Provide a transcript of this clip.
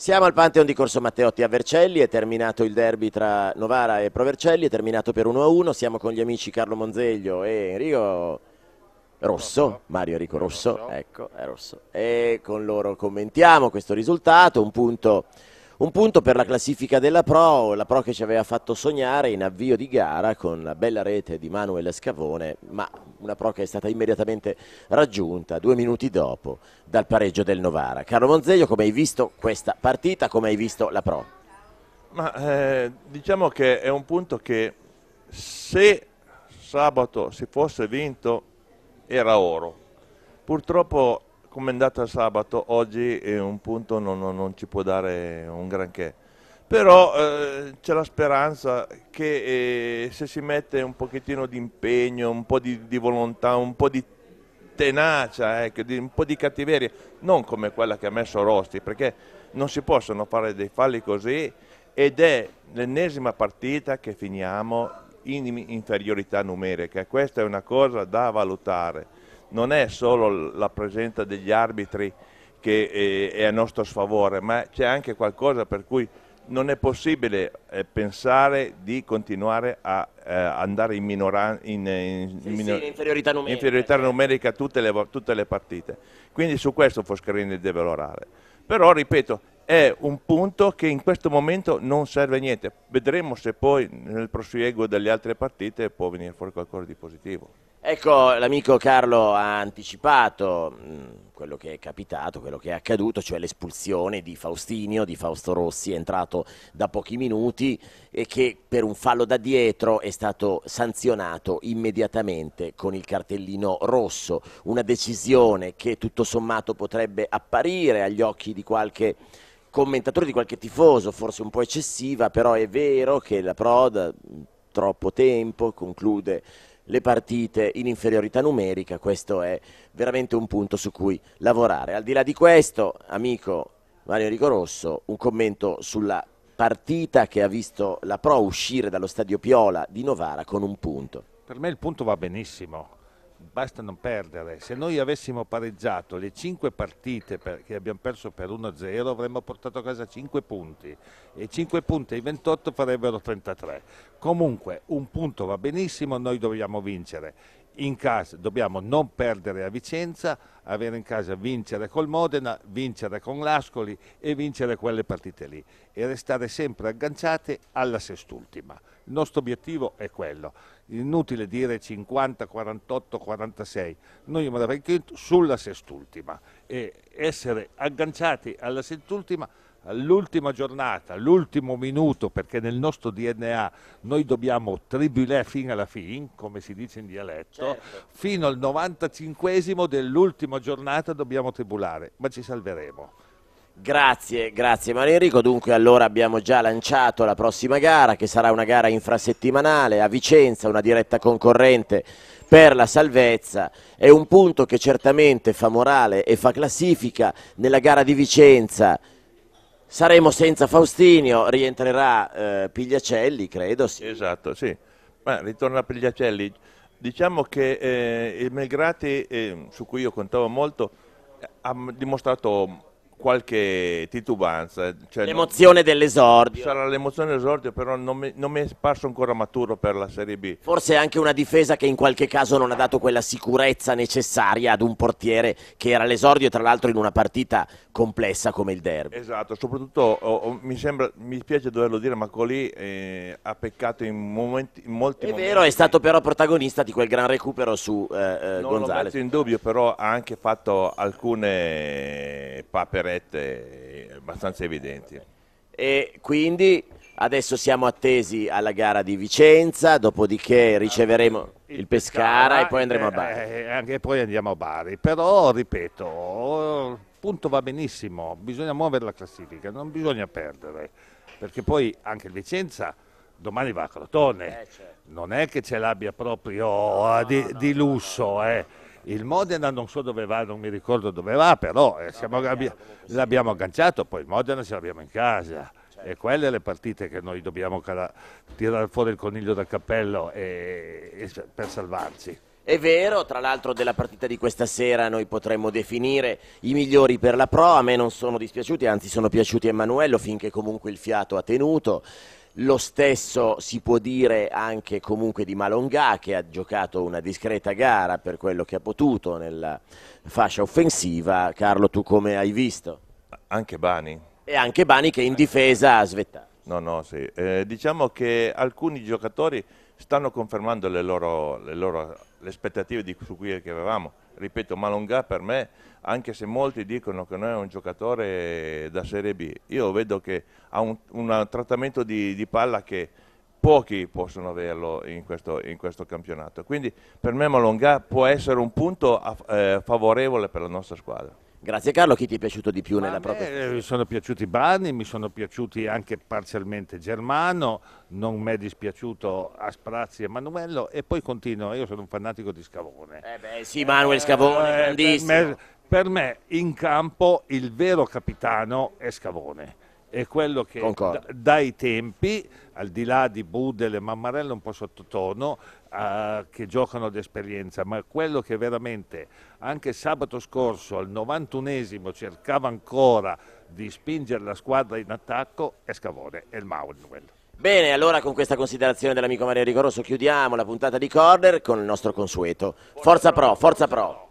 Siamo al Pantheon di Corso Matteotti a Vercelli, è terminato il derby tra Novara e Provercelli, è terminato per 1-1, siamo con gli amici Carlo Monzeglio e Enrico Rosso, Mario Enrico Rosso, ecco, è Rosso, e con loro commentiamo questo risultato, un punto un punto per la classifica della Pro, la Pro che ci aveva fatto sognare in avvio di gara con la bella rete di Manuel Scavone, ma una Pro che è stata immediatamente raggiunta due minuti dopo dal pareggio del Novara. Carlo Monzeglio, come hai visto questa partita, come hai visto la Pro? Ma eh, diciamo che è un punto che se sabato si fosse vinto era oro. Purtroppo come è andata sabato, oggi eh, un punto non, non, non, ci può dare un granché. Però eh, c'è la speranza che eh, se si mette un pochettino di impegno, un po' di, di volontà, un po' di tenacia, eh, un po' di cattiveria, non come quella che ha messo Rosti, perché non si possono fare dei falli così ed è l'ennesima partita che finiamo in inferiorità numerica. Questa è una cosa da valutare non è solo la presenza degli arbitri che eh, è a nostro sfavore, ma c'è anche qualcosa per cui non è possibile eh, pensare di continuare a eh, andare in, minoranza, in, in, sì, minor- sì, in inferiorità numerica, inferiorità numerica tutte, le, tutte, le, partite. Quindi su questo Foscarini deve lavorare. Però, ripeto, è un punto che in questo momento non serve a niente. Vedremo se poi nel prosieguo delle altre partite può venire fuori qualcosa di positivo. Ecco, l'amico Carlo ha anticipato mm, quello che è capitato, quello che è accaduto, cioè l'espulsione di Faustinio, di Fausto Rossi, entrato da pochi minuti e che per un fallo da dietro è stato sanzionato immediatamente con il cartellino rosso, una decisione che tutto sommato potrebbe apparire agli occhi di qualche commentatore, di qualche tifoso, forse un po' eccessiva, però è vero che la Prod mm, troppo tempo conclude le partite in inferiorità numerica, questo è veramente un punto su cui lavorare. Al di là di questo, amico Mario Enrico un commento sulla partita che ha visto la Pro uscire dallo stadio Piola di Novara con un punto. Per me il punto va benissimo, basta non perdere. Se noi avessimo pareggiato le 5 partite per, che abbiamo perso per 1-0 avremmo portato a casa 5 punti e 5 punti ai 28 farebbero 33. Comunque un punto va benissimo, noi dobbiamo vincere in casa dobbiamo non perdere a Vicenza, avere in casa vincere col Modena, vincere con l'Ascoli e vincere quelle partite lì e restare sempre agganciate alla sest'ultima. Il nostro obiettivo è quello. Inutile dire 50, 48, 46. Noi andiamo sulla sest'ultima e essere agganciati alla sest'ultima all'ultima giornata, all'ultimo minuto, perché nel nostro DNA noi dobbiamo tribulare fino alla fin, come si dice in dialetto, certo. fino al 95 dell'ultima giornata dobbiamo tribulare, ma ci salveremo. Grazie, grazie Mario Enrico. Dunque allora abbiamo già lanciato la prossima gara che sarà una gara infrasettimanale a Vicenza, una diretta concorrente per la salvezza. È un punto che certamente fa morale e fa classifica nella gara di Vicenza Saremo senza Faustinio, rientrerà eh, Pigliacelli, credo. Sì. Esatto, sì. Ma ritorna Pigliacelli. Diciamo che eh, il Melgrati, eh, su cui io contavo molto, ha dimostrato qualche titubanza. Cioè l'emozione non... dell'esordio. Sarà l'emozione dell'esordio, però non mi, non mi è sparso ancora maturo per la Serie B. Forse anche una difesa che in qualche caso non ha dato quella sicurezza necessaria ad un portiere che era l'esordio, tra l'altro in una partita complessa come il derby. Esatto, soprattutto oh, oh, mi, sembra, mi spiace doverlo dire, ma Colì eh, ha peccato in, momenti, in molti è momenti. È vero, è stato però protagonista di quel gran recupero su eh, eh non Gonzales. Non lo metto in dubbio, però ha anche fatto alcune papere strette eh, abbastanza evidenti. E quindi adesso siamo attesi alla gara di Vicenza, dopodiché riceveremo il, Pescara, e poi andremo a eh, Bari. Eh, e poi andiamo a Bari, però ripeto, punto va benissimo, bisogna muovere la classifica, non bisogna perdere, perché poi anche il Vicenza domani va a Crotone, eh, certo. non è che ce l'abbia proprio di, di, lusso. eh il Modena non so dove va, non mi ricordo dove va, però eh, siamo, l'abbiamo agganciato, poi il Modena ce l'abbiamo in casa. E certo. quelle le partite che noi dobbiamo cara- tirare fuori il coniglio dal cappello e- e per salvarci. È vero, tra l'altro della partita di questa sera noi potremmo definire i migliori per la Pro, a me non sono dispiaciuti, anzi sono piaciuti a Emanuello finché comunque il fiato ha tenuto. Lo stesso si può dire anche comunque di Malonga che ha giocato una discreta gara per quello che ha potuto nella fascia offensiva. Carlo, tu come hai visto? Anche Bani. E anche Bani che in difesa ha svettato. No, no, sì. Eh, diciamo che alcuni giocatori stanno confermando le, loro, le, loro, le aspettative di, su cui avevamo. Ripeto, Malonga per me, anche se molti dicono che non è un giocatore da Serie B, io vedo che ha un, un trattamento di, di, palla che pochi possono averlo in questo, in questo, campionato. Quindi per me Malonga può essere un punto a, eh, favorevole per la nostra squadra. Grazie Carlo, chi ti è piaciuto di più Ma nella propria... Mi sono piaciuti Brani, mi sono piaciuti anche parzialmente Germano, non mi è dispiaciuto a e Manuello e poi continuo, io sono un fanatico di Scavone. Eh beh sì, Manuel Scavone, eh, per me, per me in campo il vero capitano è Scavone è quello che da, dai tempi, al di là di Budel e Mammarello un po' sottotono, eh, che giocano d'esperienza, ma quello che veramente anche sabato scorso al 91esimo cercava ancora di spingere la squadra in attacco è Scavone, è il Maunwell. Bene, allora con questa considerazione dell'amico Maria Rigoroso chiudiamo la puntata di Corner con il nostro consueto. Forza Pro, forza Pro.